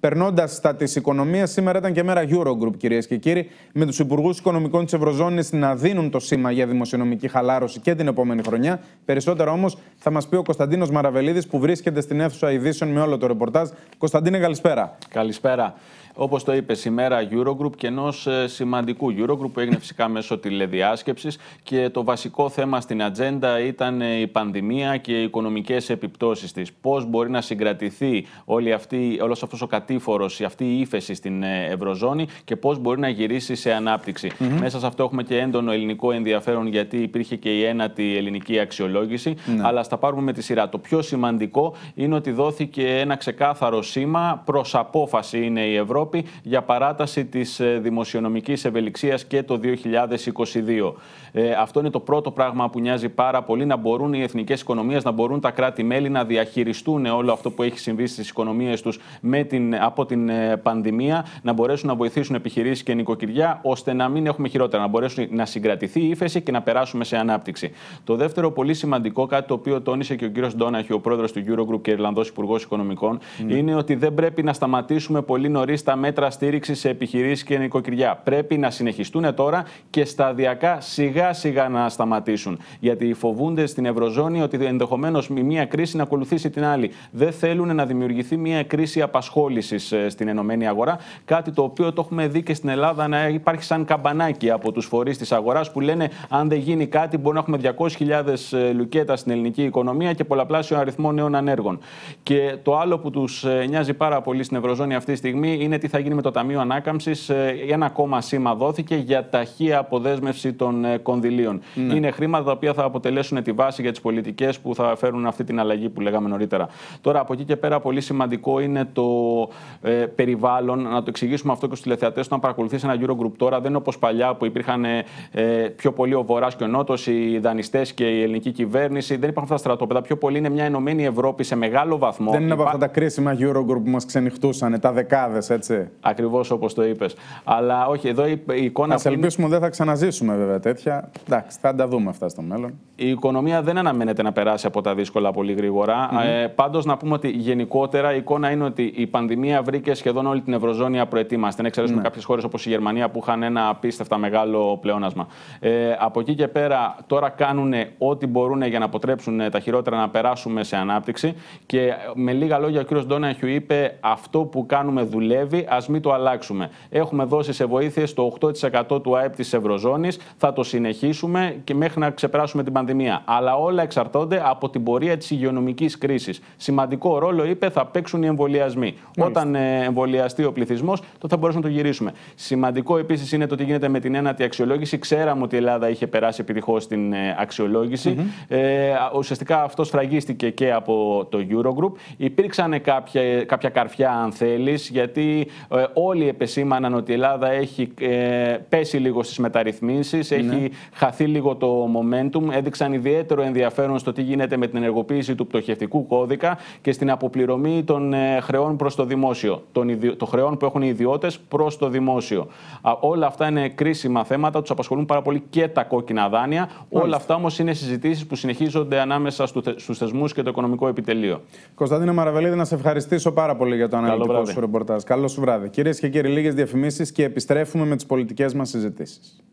Περνώντας στα της οικονομίας, σήμερα ήταν και μέρα Eurogroup, κυρίες και κύριοι, με τους υπουργούς οικονομικών της Ευρωζώνης να δίνουν το σήμα για δημοσιονομική χαλάρωση και την επόμενη χρονιά. Περισσότερο όμως θα μας πει ο Κωνσταντίνος Μαραβελίδης, που βρίσκεται στην αίθουσα ειδήσεων με όλο το ρεπορτάζ. Κωνσταντίνε, καλησπέρα. Καλησπέρα. Όπως το είπες, σήμερα Eurogroup και ενός ε, σημαντικού Eurogroup που έγινε φυσικά μέσω τηλεδιάσκεψης. Και το βασικό θέμα στην ατζέντα ήταν ε, η πανδημία και οι οικονομικές επιπτώσεις της. Πώς μπορεί να συγκρατηθεί όλη αυτή, όλος αυτός ο κατήφορος, αυτή η ύφεση στην ε, Ευρωζώνη και πώς μπορεί να γυρίσει σε ανάπτυξη. Μέσα σε αυτό έχουμε και έντονο ελληνικό ενδιαφέρον γιατί υπήρχε και η ένατη ελληνική αξιολόγηση. Mm -hmm. Αλλά στα πάρουμε με τη σειρά. Το πιο σημαντικό είναι ότι δόθηκε ένα ξεκάθαρο σήμα προς απόφαση είναι η Ευρώπη για παράταση της ε, δημοσιονομικής ευελιξίας και το 2022. Ε, αυτό είναι το πρώτο πράγμα που νοιάζει πάρα πολύ, να μπορούν οι εθνικές οικονομίες, να μπορούν τα κράτη-μέλη να διαχειριστούν ε, όλο αυτό που έχει συμβεί στις οικονομίες τους από την πανδημία, να μπορέσουν να βοηθήσουν επιχειρήσεις και νοικοκυριά, ώστε να μην έχουμε χειρότερα, να μπορέσουν να συγκρατηθεί η ύφεση και να περάσουμε σε ανάπτυξη. Το δεύτερο πολύ σημαντικό, κάτι το οποίο τόνισε και ο κύριος Ντόναχη, ο πρόεδρος του Eurogroup και Ιρλανδός Υπουργός Οικονομικών, ναι. είναι ότι δεν πρέπει να σταματήσουμε πολύ νωρίς στα μέτρα στήριξης σε επιχειρήσεις και νοικοκυριά. Πρέπει να συνεχιστούν τώρα και σταδιακά σιγά σιγά να σταματήσουν. Γιατί φοβούνται στην Ευρωζώνη ότι ενδεχομένως μία κρίση να ακολουθήσει την άλλη. Δεν θέλουν να δημιουργηθεί μία κρίση απασχόλησης ε, στην ενωμένη αγορά. Κάτι το οποίο το έχουμε δει και στην Ελλάδα να υπάρχει σαν καμπανάκι από τους φορείς της αγοράς που λένε αν δεν γίνει κάτι μπορεί να έχουμε 200.000 ε, λουκέτα στην ελληνική οικονομία και πολλαπλάσιο αριθμό νέων ανέργων. Και το άλλο που τους ε, νοιάζει πάρα πολύ στην Ευρωζώνη αυτή τη στιγμή είναι τι θα γίνει με το Ταμείο Ανάκαμψης. Ε, ένα ακόμα σήμα δόθηκε για ταχεία αποδέσμευση των ε, κονδυλίων. Ναι. Είναι χρήματα τα οποία θα αποτελέσουν τη βάση για τις πολιτικές που θα φέρουν αυτή την αλλαγή που λέγαμε νωρίτερα. Τώρα, από εκεί και πέρα, πολύ σημαντικό είναι το ε, περιβάλλον. Να το εξηγήσουμε αυτό και στους τηλεθεατές. Όταν παρακολουθείς ένα Eurogroup τώρα, δεν είναι όπως παλιά που υπήρχαν πιο πολύ ο Βορράς και ο Νότος, οι δανειστές και η ελληνική κυβέρνηση. Δεν υπάρχουν αυτά τα στρατόπεδα. Πιο πολύ είναι μια ενωμένη Ευρώπη σε μεγάλο βαθμό. Δεν είναι από αυτά τα κρίσιμα Eurogroup που μας ξενυχτούσαν, τα δεκάδες έτσι έτσι. Ακριβώς όπως το είπες. Αλλά όχι, εδώ η, εικόνα. Ας ελπίσουμε ελπίσουμε δεν θα ξαναζήσουμε βέβαια τέτοια. Εντάξει, θα τα δούμε αυτά στο μέλλον. Η οικονομία δεν αναμένεται να περάσει από τα δύσκολα πολύ γρήγορα. Mm ε, Πάντως, να πούμε ότι γενικότερα η εικόνα είναι ότι η πανδημία βρήκε σχεδόν όλη την Ευρωζώνη απροετοίμαστη. Δεν εξαιρέσουμε με ναι. κάποιες χώρες όπως η Γερμανία που είχαν ένα απίστευτα μεγάλο πλεόνασμα. Ε, από εκεί και πέρα, τώρα κάνουν ό,τι μπορούν για να αποτρέψουν ε, τα χειρότερα να περάσουμε σε ανάπτυξη. Και με λίγα λόγια, ο κύριος Ντόναχιου είπε αυτό που κάνουμε δουλεύει θέλει, ας μην το αλλάξουμε. Έχουμε δώσει σε βοήθειε το 8% του ΑΕΠ της Ευρωζώνης. Θα το συνεχίσουμε και μέχρι να ξεπεράσουμε την πανδημία. Αλλά όλα εξαρτώνται από την πορεία της υγειονομικής κρίσης. Σημαντικό ρόλο, είπε, θα παίξουν οι εμβολιασμοί. Όταν ε, εμβολιαστεί ο πληθυσμός, τότε θα μπορέσουμε να το γυρίσουμε. Σημαντικό επίσης είναι το τι γίνεται με την ένατη αξιολόγηση. Ξέραμε ότι η Ελλάδα είχε περάσει επιτυχώς την ε, αξιολογηση Ε, ουσιαστικά αυτό σφραγίστηκε και από το Eurogroup. Υπήρξαν κάποια, κάποια καρφιά, αν θέλεις, γιατί ε, όλοι επεσήμαναν ότι η Ελλάδα έχει ε, πέσει λίγο στις μεταρρυθμίσεις, ναι. έχει χαθεί λίγο το momentum, έδειξαν ιδιαίτερο ενδιαφέρον στο τι γίνεται με την ενεργοποίηση του πτωχευτικού κώδικα και στην αποπληρωμή των ε, χρεών προς το δημόσιο, των, χρεών που έχουν οι ιδιώτες προς το δημόσιο. Όλα αυτά είναι κρίσιμα θέματα, τους απασχολούν πάρα πολύ και τα κόκκινα δάνεια. Όλα αυτά όμως είναι συζητήσεις που συνεχίζονται ανάμεσα στου θεσμούς και το οικονομικό επιτελείο. Κωνσταντίνο Μαραβελίδη, να σε ευχαριστήσω πάρα πολύ για το αναλυτικό σου ρεπορτάζ. Καλώς βράδυ. Κυρίες και κύριοι, λίγες διαφημίσεις και επιστρέφουμε με τις πολιτικές μας συζητήσεις.